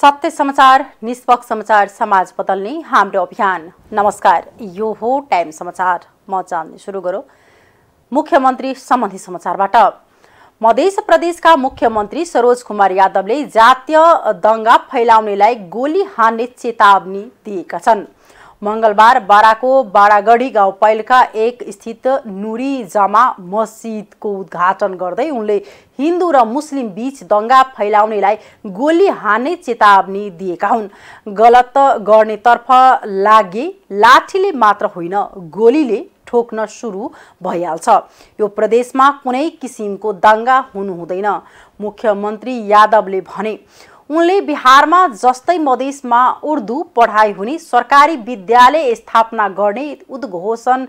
सत्य समाचार निष्पक्ष समाचार समाज बदल्ने हाम्रो अभियान नमस्कार यो हो टाइम समाचार म जान्ने सुरु गरौँ मुख्यमन्त्री सम्बन्धी समाचारबाट मध्य प्रदेशका मुख्यमन्त्री सरोज कुमार यादवले जातीय दङ्गा फैलाउनेलाई गोली हान्ने चेतावनी दिएका छन् मङ्गलबार बाराको बाडागढी गाउँ पैलका एक स्थित नुरी जामा मस्जिदको उद्घाटन गर्दै उनले हिन्दू र मुस्लिम बीच दङ्गा फैलाउनेलाई गोली हान्ने चेतावनी दिएका हुन् गलत गर्नेतर्फ लागे लाठीले मात्र होइन गोलीले ठोक्न सुरु भइहाल्छ यो प्रदेशमा कुनै किसिमको दङ्गा हुनु हुँदैन मुख्यमन्त्री यादवले भने उनले बिहारमा जस्तै मधेसमा उर्दू पढाइ हुने सरकारी विद्यालय स्थापना गर्ने उद्घोषण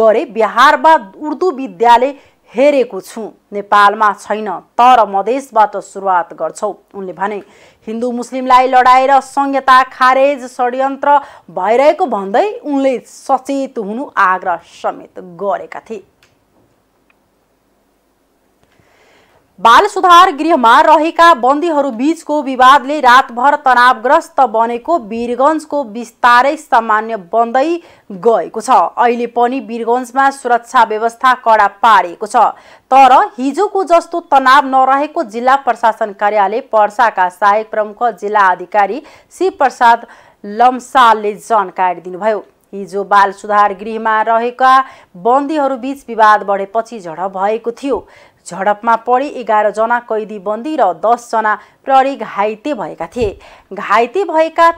गरे बिहारमा उर्दू विद्यालय हेरेको छु नेपालमा छैन तर मधेसबाट सुरुवात गर्छौ उनले भने हिन्दू मुस्लिमलाई लडाएर संहिता खारेज षड्यन्त्र भइरहेको भन्दै उनले सचेत हुनु आग्रह समेत गरेका थिए बाल सुधार गृहमा रहेका बन्दीहरू बीचको विवादले रातभर तनावग्रस्त बनेको वीरगन्जको बिस्तारै सामान्य बन्दै गएको छ अहिले पनि वीरगन्जमा सुरक्षा व्यवस्था कडा पारिएको छ तर हिजोको जस्तो तनाव नरहेको जिल्ला प्रशासन कार्यालय पर्साका सहायक प्रमुख जिल्ला अधिकारी शिवप्रसाद लम्सालले जानकारी दिनुभयो हिजो बाल सुधार गृहमा रहेका बन्दीहरूबीच विवाद बढेपछि झडप भएको थियो झडपमा पढी एघारजना कैदी बन्दी र दसजना प्रहरी घाइते भएका थिए घाइते भएका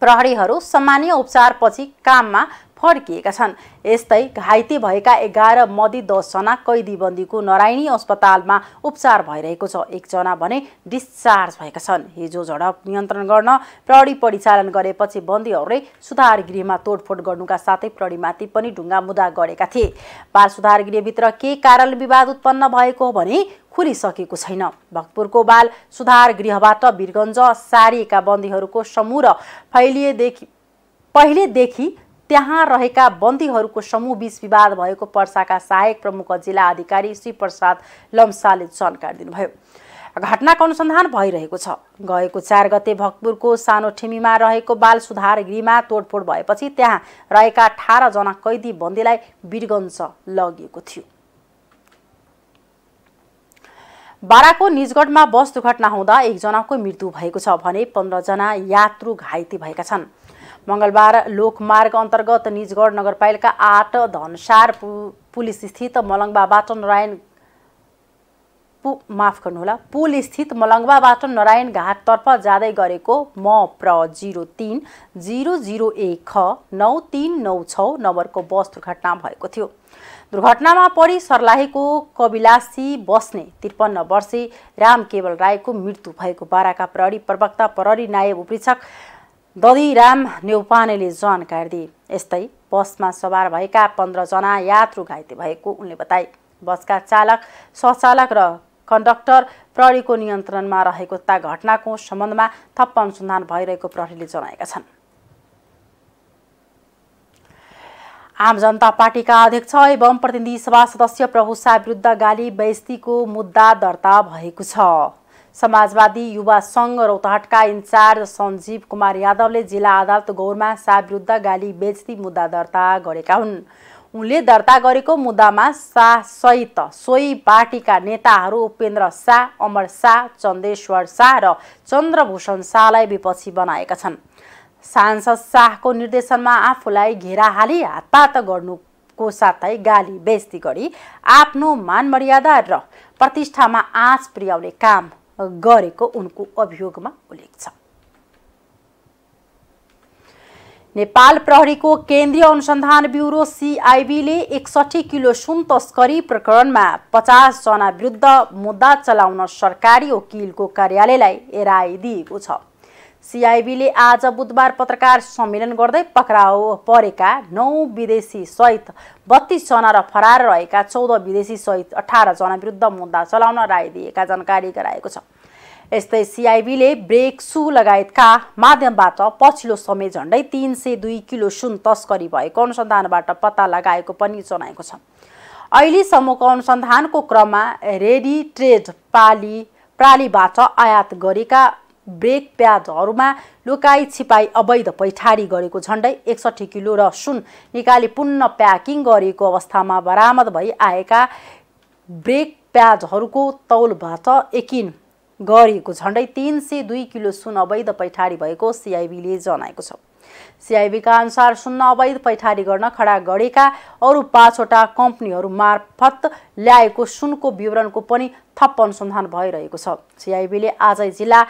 प्रहरीहरू सामान्य उपचारपछि काममा फर्किएका छन् यस्तै घाइते भएका एघार मदी दसजना कैदीबन्दीको नारायणी अस्पतालमा उपचार भइरहेको छ एकजना भने डिस्चार्ज भएका छन् हिजो झडप नियन्त्रण गर्न प्रहरी परिचालन गरेपछि बन्दीहरूले सुधार गृहमा तोडफोड गर्नुका साथै प्रहरीमाथि पनि ढुङ्गा मुदा गरेका थिए बाल सुधार गृहभित्र के कारण विवाद उत्पन्न भएको हो भने खुलिसकेको छैन भक्तपुरको बाल सुधार गृहबाट वीरगञ्ज सारिएका बन्दीहरूको समूह र फैलिएदेखि पहिलेदेखि त्यहाँ रहेका बन्दीहरूको समूहबीच विवाद भएको पर्साका सहायक प्रमुख जिल्ला अधिकारी श्री प्रसाद लम्साले जानकारी दिनुभयो घटनाको अनुसन्धान भइरहेको छ गएको चार गते भक्तपुरको सानो ठेमीमा रहेको बाल सुधार गृहमा तोडफोड भएपछि त्यहाँ रहेका अठारजना कैदी बन्दीलाई बिरगन्ज लगिएको थियो बाराको निजगढमा बस दुर्घटना हुँदा एकजनाको मृत्यु भएको छ भने पन्ध्रजना यात्रु घाइते भएका छन् मङ्गलबार लोकमार्ग अन्तर्गत निजगढ नगरपालिका आठ धनसार पु स्थित मलङ्बाबाट नारायण पु माफ गर्नुहोला पुलस्थित मलङ्बाबाट नारायण घाटतर्फ जाँदै गरेको म प्र जिरो तिन जिरो जिरो एक ख नौ तिन नौ छ नम्बरको बस दुर्घटना भएको थियो दुर्घटनामा परि सर्लाहीको कविलासी बस्ने त्रिपन्न वर्षे राम केवल राईको मृत्यु भएको बाराका प्रहरी प्रवक्ता प्रहरी नायब उपरीक्षक दधिराम नेउपानेले जानकारी दिए यस्तै बसमा सवार भएका पन्ध्रजना यात्रु घाइते भएको उनले बताए बसका चालक सचालक र कन्डक्टर प्रहरीको नियन्त्रणमा रहेको ता घटनाको सम्बन्धमा थप अनुसन्धान भइरहेको प्रहरीले जनाएका छन् आम जनता पार्टीका अध्यक्ष एवं प्रतिनिधि सभा सदस्य प्रभु शाह विरुद्ध गाली बेस्तीको मुद्दा दर्ता भएको छ समाजवादी युवा सङ्घ रौतहटका इन्चार्ज सञ्जीव कुमार यादवले जिल्ला अदालत गौरमा सा विरुद्ध गाली बेच्ती मुद्दा दर्ता गरेका हुन् उनले दर्ता गरेको मुद्दामा शाहसहित सोही पार्टीका नेताहरू उपेन्द्र शाह अमर शाह चन्देश्वर शाह र चन्द्रभूषण शाहलाई विपक्षी बनाएका छन् सांसद शाहको निर्देशनमा आफूलाई घेरा घेराहाली हातपात गर्नुको साथै गाली बेस्ती गरी आफ्नो मान मर्यादा र प्रतिष्ठामा आँच पुर्याउने काम गरेको उनको अभियोगमा उल्लेख छ नेपाल प्रहरीको केन्द्रीय अनुसन्धान ब्युरो सिआइबीले एकसठी किलो सुन तस्करी प्रकरणमा पचासजना विरुद्ध मुद्दा चलाउन सरकारी वकिलको कार्यालयलाई दिएको छ सिआइबीले आज बुधबार पत्रकार सम्मेलन गर्दै पक्राउ परेका नौ विदेशी सहित बत्तिसजना र फरार रहेका चौध विदेशी सहित अठारजना विरुद्ध मुद्दा चलाउन राय दिएका जानकारी गराएको छ यस्तै सिआइबीले ब्रेक सु लगायतका माध्यमबाट पछिल्लो समय झन्डै तिन सय दुई किलो सुन तस्करी भएको अनुसन्धानबाट पत्ता लगाएको पनि जनाएको छ अहिलेसम्मको अनुसन्धानको क्रममा रेडी ट्रेड पाली प्रालीबाट आयात गरेका ब्रेक प्याडहरूमा लुकाई छिपाई अवैध पैठारी गरेको झन्डै एकसट्ठी किलो र सुन निकाली पुनः प्याकिङ गरिएको अवस्थामा बरामद भई आएका ब्रेक प्याजहरूको तौलबाट एकिन गरिएको झन्डै तिन सय दुई किलो सुन अवैध पैठारी भएको सिआइबीले जनाएको छ सिआइबीका अनुसार सुन्न अवैध पैठारी गर्न खडा गरेका अरू पाँचवटा कम्पनीहरू मार्फत ल्याएको सुनको विवरणको पनि थप अनुसन्धान भइरहेको छ सिआइबीले आज जिल्ला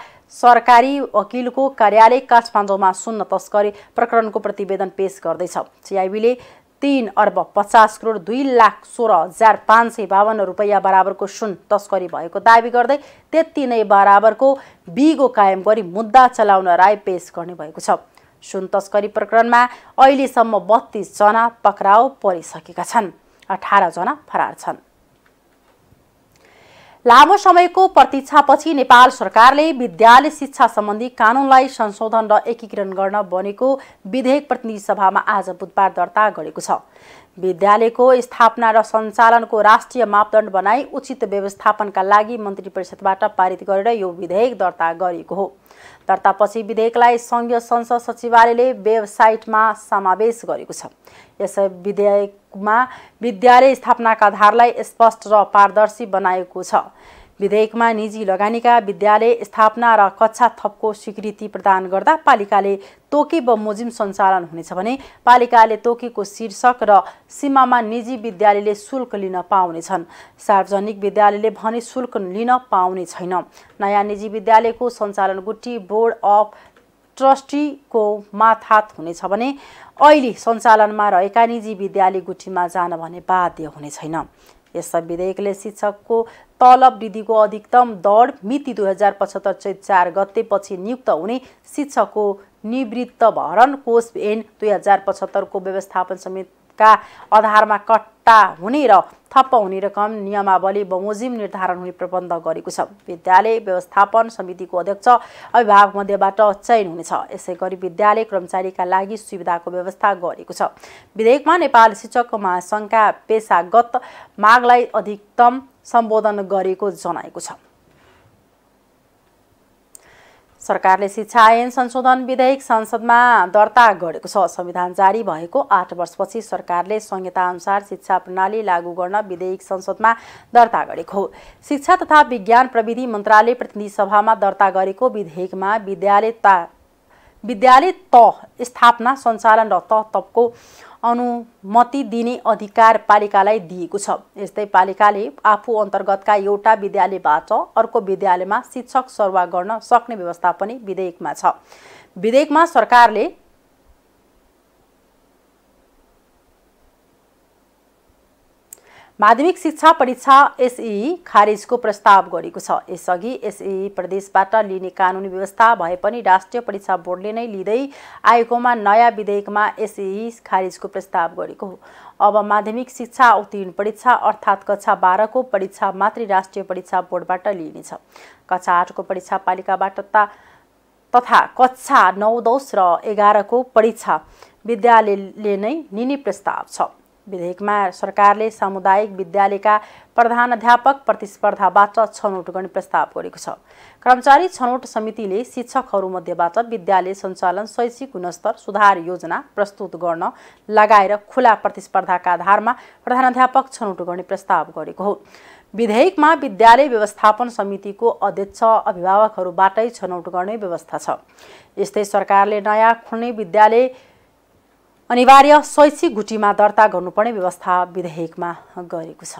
सरकारी वकिलको कार्यालय काठमाडौँमा सुन्न तस्करी प्रकरणको प्रतिवेदन पेश गर्दैछ सिआइबीले तिन अर्ब पचास करोड दुई लाख सोह्र हजार पाँच सय बाहन्न रुपियाँ बराबरको सुन तस्करी भएको दावी गर्दै त्यति नै बराबरको बिगो कायम गरी मुद्दा चलाउन राय पेश गर्ने भएको छ सुन तस्करी प्रकरणमा अहिलेसम्म बत्तीसजना पक्राउ परिसकेका छन् अठारजना फरार छन् लामो समयको प्रतीक्षापछि नेपाल सरकारले विद्यालय शिक्षा सम्बन्धी कानुनलाई संशोधन र एकीकरण गर्न बनेको विधेयक प्रतिनिधि सभामा आज बुधबार दर्ता गरेको छ विद्यालयको स्थापना र सञ्चालनको राष्ट्रिय मापदण्ड बनाई उचित व्यवस्थापनका लागि मन्त्री परिषदबाट पारित गरेर यो विधेयक दर्ता गरिएको हो दर्तापछि विधेयकलाई सङ्घीय संसद सचिवालयले वेबसाइटमा समावेश गरेको छ यस विधेयकमा विद्यालय स्थापनाका आधारलाई स्पष्ट र पारदर्शी बनाएको छ विधेयकमा निजी लगानीका विद्यालय स्थापना र कक्षा थपको स्वीकृति प्रदान गर्दा पालिकाले तोकी बमोजिम सञ्चालन हुनेछ भने पालिकाले तोकीको शीर्षक र सीमामा निजी विद्यालयले शुल्क लिन पाउनेछन् सार्वजनिक विद्यालयले भने शुल्क लिन पाउने छैन नयाँ निजी विद्यालयको सञ्चालन गुटी बोर्ड अफ ट्रस्टीको माथात हुनेछ भने अहिले सञ्चालनमा रहेका निजी विद्यालय गुठीमा जान भने बाध्य हुने छैन यस विधेयकले शिक्षकको तलब वृद्धिको अधिकतम दर मिति दुई हजार पचहत्तर चैत चार गतेपछि नियुक्त हुने शिक्षकको निवृत्त भरण कोष एन दुई हजार पचहत्तरको व्यवस्थापन समेतका आधारमा कट्टा हुने र थप्प हुने रकम नियमावली बमोजिम निर्धारण हुने प्रबन्ध गरेको छ विद्यालय व्यवस्थापन समितिको अध्यक्ष अभिभावक मध्येबाट चयन हुनेछ यसै गरी विद्यालय कर्मचारीका लागि सुविधाको व्यवस्था गरेको छ विधेयकमा नेपाल शिक्षक महासङ्घका पेसागत मागलाई अधिकतम सम्बोधन गरेको जनाएको छ सरकारले शिक्षा ऐन संशोधन विधेयक संसदमा दर्ता गरेको छ संविधान जारी भएको आठ वर्षपछि सरकारले अनुसार शिक्षा प्रणाली लागू गर्न विधेयक संसदमा दर्ता गरेको हो शिक्षा तथा विज्ञान प्रविधि मन्त्रालय प्रतिनिधि सभामा दर्ता गरेको विधेयकमा विद्यालय विद्यालय तह स्थापना सञ्चालन र तह तपको अनुमति दिने अधिकार पालिकालाई दिएको छ यस्तै पालिकाले आफू अन्तर्गतका एउटा विद्यालयबाट अर्को विद्यालयमा शिक्षक सरुवा गर्न सक्ने व्यवस्था पनि विधेयकमा छ विधेयकमा सरकारले माध्यमिक शिक्षा परीक्षा एसई खारेजको प्रस्ताव गरेको छ यसअघि एसई प्रदेशबाट लिने कानुन व्यवस्था भए पनि राष्ट्रिय परीक्षा बोर्डले नै लिँदै आएकोमा नयाँ विधेयकमा एसई खारेजको प्रस्ताव गरेको हो अब माध्यमिक शिक्षा उत्तीर्ण परीक्षा अर्थात् कक्षा बाह्रको परीक्षा मात्रै राष्ट्रिय परीक्षा बोर्डबाट लिइनेछ कक्षा आठको परीक्षा पालिकाबाट तथा कक्षा नौ दस र एघारको परीक्षा विद्यालयले नै लिने प्रस्ताव छ विधेयकमा सरकारले सामुदायिक विद्यालयका अध्यापक प्रतिस्पर्धाबाट छनौट गर्ने प्रस्ताव गरेको छ कर्मचारी छनौट समितिले शिक्षकहरूमध्येबाट विद्यालय सञ्चालन शैक्षिक गुणस्तर सुधार योजना प्रस्तुत गर्न लगाएर खुला प्रतिस्पर्धाका आधारमा प्रधान छनौट गर्ने प्रस्ताव गरेको हो विधेयकमा विद्यालय व्यवस्थापन समितिको अध्यक्ष अभिभावकहरूबाटै छनौट गर्ने व्यवस्था छ यस्तै सरकारले नयाँ खुल्ने विद्यालय अनिवार्य शैक्षिक गुटीमा दर्ता गर्नुपर्ने व्यवस्था विधेयकमा गरेको छ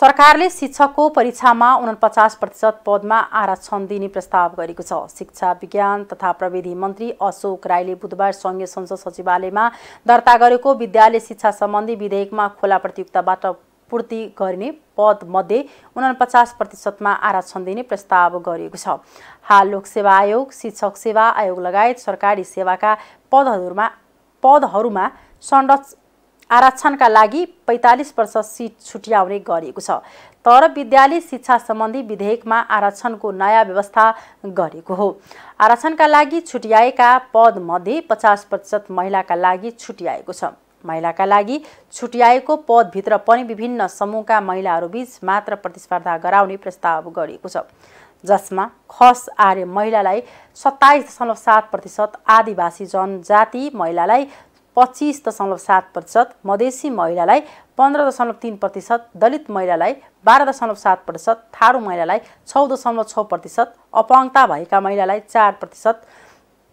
सरकारले शिक्षकको परीक्षामा उनपचास प्रतिशत पदमा आरक्षण दिने प्रस्ताव गरेको छ शिक्षा विज्ञान तथा प्रविधि मन्त्री अशोक राईले बुधबार सङ्घीय संसद सचिवालयमा दर्ता गरेको विद्यालय शिक्षा सम्बन्धी विधेयकमा खोला प्रतियोगिताबाट पूर्ति गरिने पदमध्ये उनपचास प्रतिशतमा आरक्षण दिने प्रस्ताव गरिएको छ हाल लोकसेवा आयोग शिक्षक सेवा आयोग लगायत सरकारी सेवाका पदहरूमा पदहरूमा संरक्ष आरक्षणका लागि पैँतालिस वर्ष सिट छुट्याउने गरिएको छ तर विद्यालय शिक्षा सम्बन्धी विधेयकमा आरक्षणको नयाँ व्यवस्था गरेको हो आरक्षणका लागि छुट्याएका पदमध्ये पचास प्रतिशत महिलाका लागि छुट्याएको छ महिलाका लागि छुट्याएको पदभित्र पनि विभिन्न समूहका महिलाहरूबीच मात्र प्रतिस्पर्धा गराउने प्रस्ताव गरिएको छ जसमा खस आर्य महिलालाई सत्ताइस दशमलव सात प्रतिशत आदिवासी जनजाति महिलालाई पच्चिस दशमलव सात प्रतिशत मधेसी महिलालाई पन्ध्र दशमलव तिन प्रतिशत दलित महिलालाई बाह्र दशमलव सात प्रतिशत थारू महिलालाई छ दशमलव छ प्रतिशत अपाङ्गता भएका महिलालाई चार प्रतिशत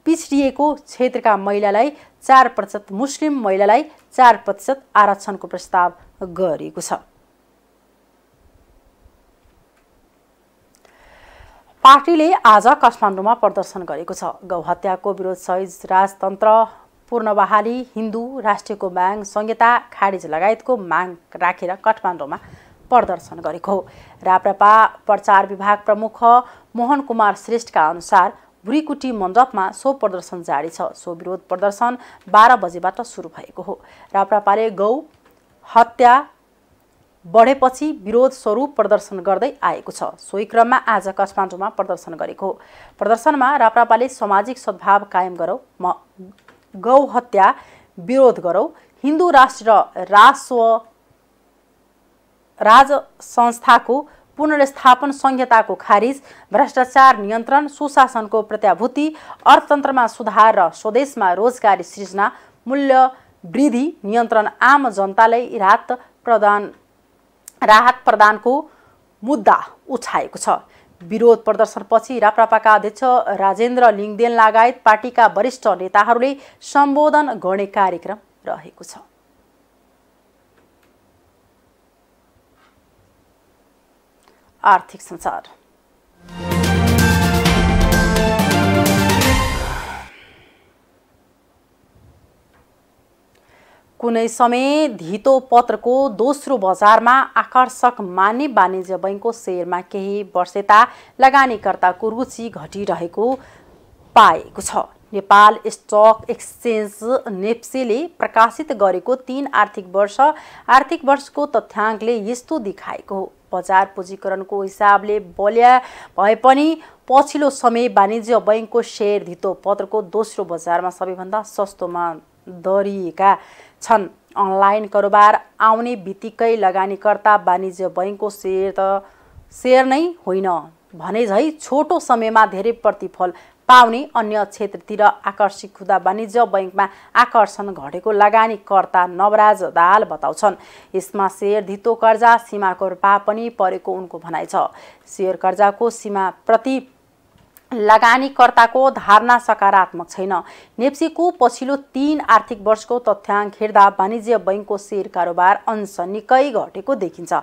पिछडिएको क्षेत्रका महिलालाई चार प्रतिशत मुस्लिम महिलालाई चार प्रतिशत आरक्षणको प्रस्ताव गरिएको छ पार्टीले आज काठमाडौँमा प्रदर्शन गरेको छ गौहत्याको विरोध सहित राजतन्त्र पूर्ण बहाली हिन्दू राष्ट्रियको माग संहिता खारिज लगायतको माग राखेर काठमाडौँमा प्रदर्शन गरेको हो राप्रपा प्रचार विभाग प्रमुख मोहन कुमार श्रेष्ठका अनुसार भुरीकुटी मण्डपमा सो प्रदर्शन जारी छ सो विरोध प्रदर्शन बाह्र बजेबाट सुरु भएको हो राप्रापाले गौ हत्या बढेपछि विरोध स्वरूप प्रदर्शन गर्दै आएको छ सोही क्रममा आज काठमाडौँमा प्रदर्शन गरेको हो प्रदर्शनमा राप्रापाले सामाजिक सद्भाव कायम गरौँ म गौ हत्या विरोध गरौँ हिन्दू राष्ट्र राजस्व राज संस्थाको पुनर्स्थापन संहिताको खारिज भ्रष्टाचार नियन्त्रण सुशासनको प्रत्याभूति अर्थतन्त्रमा सुधार र स्वदेशमा रोजगारी सृजना मूल्य वृद्धि नियन्त्रण आम जनतालाई राहत प्रदान राहत प्रदानको मुद्दा उछाएको छ विरोध प्रदर्शनपछि राप्रापाका अध्यक्ष राजेन्द्र लिङदेन लगायत पार्टीका वरिष्ठ नेताहरूले सम्बोधन गर्ने कार्यक्रम रहेको छ आर्थिक संसार कुनै समय धितो पत्रको दोस्रो बजारमा आकर्षक मान्ने वाणिज्य बैङ्कको सेयरमा केही वर्षेता लगानीकर्ताको रुचि घटिरहेको पाएको छ नेपाल स्टक एक्सचेन्ज नेप्सेले प्रकाशित गरेको तीन आर्थिक वर्ष आर्थिक वर्षको तथ्याङ्कले यस्तो देखाएको हो बजार पुँजीकरणको हिसाबले बलिया भए पनि पछिल्लो समय वाणिज्य बैङ्कको सेयर धितो पत्रको दोस्रो बजारमा सबैभन्दा सस्तोमा दरिएका छन् अनलाइन कारोबार आउने बित्तिकै लगानीकर्ता वाणिज्य बैङ्कको सेयर त सेयर नै होइन भने झै छोटो समयमा धेरै प्रतिफल पाउने अन्य क्षेत्रतिर आकर्षित हुँदा वाणिज्य बैङ्कमा आकर्षण घटेको लगानीकर्ता नवराज दाल बताउँछन् यसमा सेयर धितो कर्जा सीमाको रूपमा पनि परेको उनको भनाइ छ सेयर कर्जाको सीमा प्रति लगानीकर्ताको धारणा सकारात्मक छैन नेप्सीको पछिल्लो तीन आर्थिक वर्षको तथ्याङ्क हेर्दा वाणिज्य बैङ्कको सेयर कारोबार अंश निकै घटेको देखिन्छ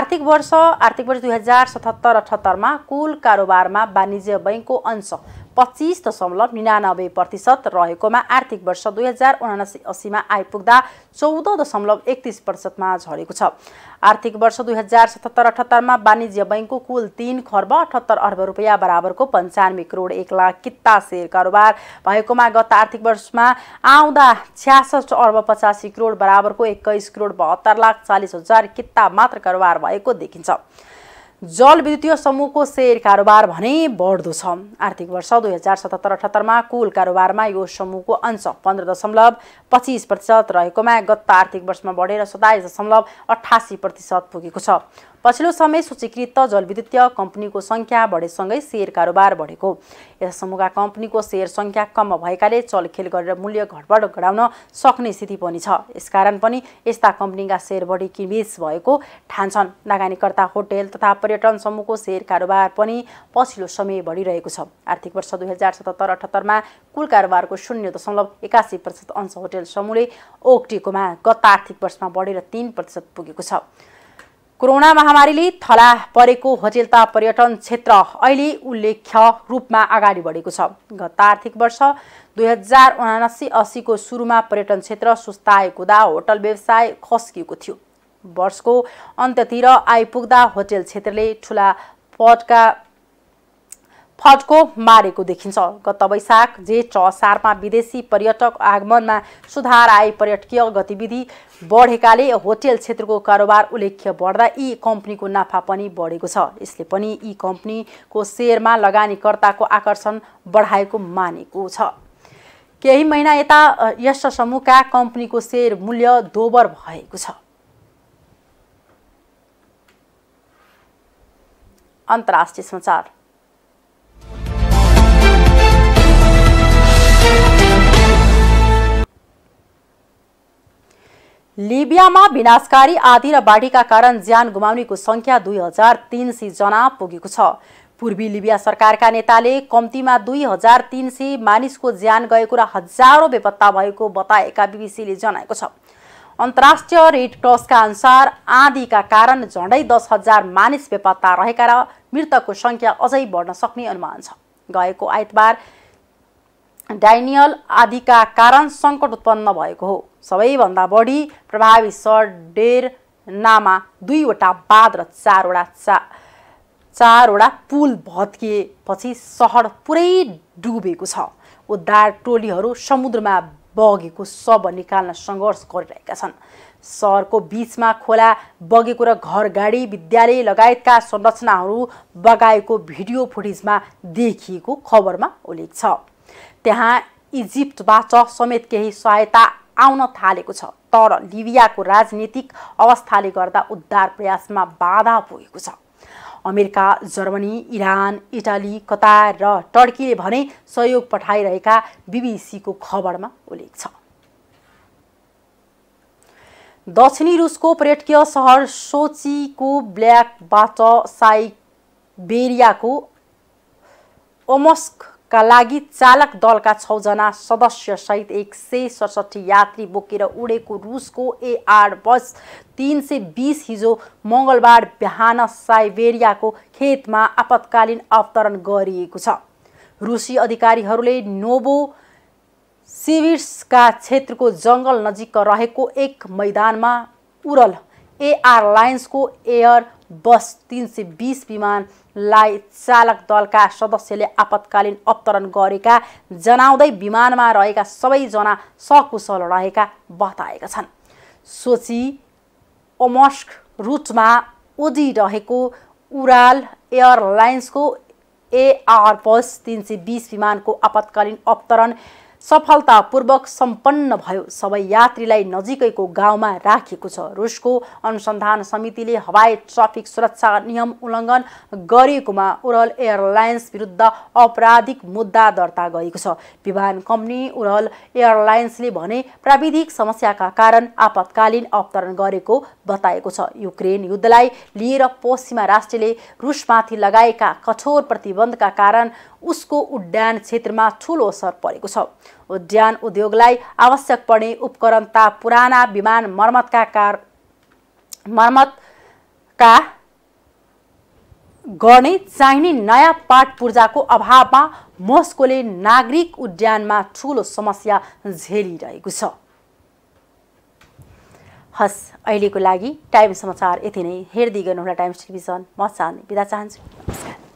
आर्थिक वर्ष आर्थिक वर्ष दुई हजार सतहत्तर अठहत्तरमा कुल कारोबारमा वाणिज्य बैङ्कको अंश पच्चिस दशमलव निनानब्बे प्रतिशत रहेकोमा आर्थिक वर्ष दुई हजार उनासी असीमा आइपुग्दा चौध दशमलव एकतिस प्रतिशतमा झरेको छ आर्थिक वर्ष दुई हजार सतहत्तर अठहत्तरमा वाणिज्य बैङ्कको कुल तिन खर्ब अठहत्तर अर्ब रुपियाँ बराबरको पन्चानब्बे करोड एक लाख किता सेयर कारोबार भएकोमा गत आर्थिक वर्षमा आउँदा छ्यासठ अर्ब पचासी करोड बराबरको एक्काइस करोड बहत्तर लाख चालिस हजार किता मात्र कारोबार भएको देखिन्छ जलविद्युतीय समूहको सेयर कारोबार भने बढ्दो छ आर्थिक वर्ष दुई हजार सतहत्तर अठहत्तरमा कुल कारोबारमा यो समूहको अंश पन्ध्र दशमलव पच्चिस प्रतिशत रहेकोमा गत आर्थिक वर्षमा बढेर सताइस दशमलव अठासी प्रतिशत पुगेको छ पछिल्लो समय सूचीकृत जलविद्युतीय कम्पनीको सङ्ख्या बढेसँगै सेयर कारोबार बढेको यस समूहका कम्पनीको सेयर सङ्ख्या कम भएकाले चलखेल गरेर मूल्य घटबड गराउन सक्ने स्थिति पनि छ यसकारण पनि यस्ता कम्पनीका सेयर बढी किनबेच भएको ठान्छन् लगानीकर्ता होटेल तथा पर्यटन समूहको सेयर कारोबार पनि पछिल्लो समय बढिरहेको छ आर्थिक वर्ष दुई हजार सतहत्तर अठहत्तरमा कुल कारोबारको शून्य दशमलव एकासी प्रतिशत अंश होटेल समूहले ओक्टिएकोमा गत आर्थिक वर्षमा बढेर तिन प्रतिशत पुगेको छ कोरोना महामारीले थला परेको तथा पर्यटन क्षेत्र अहिले उल्लेख्य रूपमा अगाडि बढेको छ गत आर्थिक वर्ष दुई हजार उनासी असीको सुरुमा पर्यटन क्षेत्र सुस्ताएको हुँदा होटल व्यवसाय खस्किएको थियो वर्षको अन्त्यतिर आइपुग्दा होटेल क्षेत्रले ठुला पदका फड्को मारेको देखिन्छ गत वैशाख जेठ सारमा विदेशी पर्यटक आगमनमा सुधार आए पर्यटकीय गतिविधि बढेकाले होटेल क्षेत्रको कारोबार उल्लेख्य बढ्दा यी कम्पनीको नाफा पनि बढेको छ यसले पनि यी कम्पनीको सेयरमा लगानीकर्ताको आकर्षण बढाएको मानेको छ केही महिना यता यस समूहका कम्पनीको सेयर मूल्य दोबर भएको छ अन्तर्राष्ट्रिय समाचार लिबियामा विनाशकारी आधी र बाढीका कारण ज्यान गुमाउनेको सङ्ख्या दुई हजार तिन सय जना पुगेको छ पूर्वी लिबिया सरकारका नेताले कम्तीमा दुई हजार तिन सय मानिसको ज्यान गएको र हजारौँ बेपत्ता भएको बताएका बिबिसीले जनाएको छ अन्तर्राष्ट्रिय रेड क्रसका अनुसार आँधीका कारण झन्डै दस हजार मानिस बेपत्ता रहेका र मृतकको सङ्ख्या अझै बढ्न सक्ने अनुमान छ गएको आइतबार डाइनियल आदिका कारण सङ्कट उत्पन्न भएको हो सबैभन्दा बढी प्रभावी सर डेर नामा दुईवटा बाँध र चारवटा चा चारवटा पुल भत्किएपछि सहर पुरै डुबेको छ उद्धार टोलीहरू समुद्रमा बगेको शव निकाल्न सङ्घर्ष गरिरहेका छन् सहरको बिचमा खोला बगेको र घर गाडी विद्यालय लगायतका संरचनाहरू बगाएको भिडियो फुटेजमा देखिएको खबरमा उल्लेख छ त्यहाँ इजिप्टबाट समेत केही सहायता आउन थालेको छ तर लिबियाको राजनीतिक अवस्थाले गर्दा उद्धार प्रयासमा बाधा पुगेको छ America Germany Iran Italy Qatar र टर्कीले भने सहयोग पठाइरहेका बिबिसीको खबरमा उल्लेख छ दक्षिणी रुसको पर्यटकीय सहर सोचीको ब्ल्याकबाट साइबेरियाको ओमस्क का लागि चालक दलका छजना सदस्यसहित एक सय सडसठी यात्री बोकेर उडेको रुसको एआर बस तिन सय बिस हिजो मङ्गलबार बिहान साइबेरियाको खेतमा आपतकालीन अवतरण गरिएको छ रुसी अधिकारीहरूले नोबो सिभिर्सका क्षेत्रको जङ्गल नजिक रहेको एक मैदानमा उरल एआर लाइन्सको एयर बस तिन सय बिस विमानलाई चालक दलका सदस्यले आपतकालीन अवतरण गरेका जनाउँदै विमानमा रहेका सबैजना सकुशल रहेका बताएका छन् सोची ओमस्क रुटमा उडिरहेको उराल एयरलाइन्सको एआर बस तिन सय बिस विमानको आपतकालीन अवतरण सफलतापूर्वक सम्पन्न भयो सबै यात्रीलाई नजिकैको गाउँमा राखिएको छ रुसको अनुसन्धान समितिले हवाई ट्राफिक सुरक्षा नियम उल्लङ्घन गरिएकोमा उरल एयरलाइन्स विरुद्ध आपराधिक मुद्दा दर्ता गरेको छ विमान कम्पनी उरल एयरलाइन्सले भने प्राविधिक समस्याका कारण आपतकालीन अवतरण गरेको बताएको छ युक्रेन युद्धलाई लिएर पश्चिमा राष्ट्रले रुसमाथि लगाएका कठोर प्रतिबन्धका कारण उसको उड्डयन क्षेत्रमा ठुलो असर परेको छ उद्यान उद्योगलाई आवश्यक पर्ने उपकरण त पुराना विमान मर्मतका कार मर्मतका गर्ने चाहिने नयाँ पाठ पूर्जाको अभावमा मोस्कोले नागरिक उद्यानमा ठुलो समस्या झेलिरहेको छ हस् अहिलेको लागि टाइम समाचार यति नै हेर्दै गर्नुहोला टाइम्स टेलिभिजन म चाहने बिदा चाहन्छु नमस्कार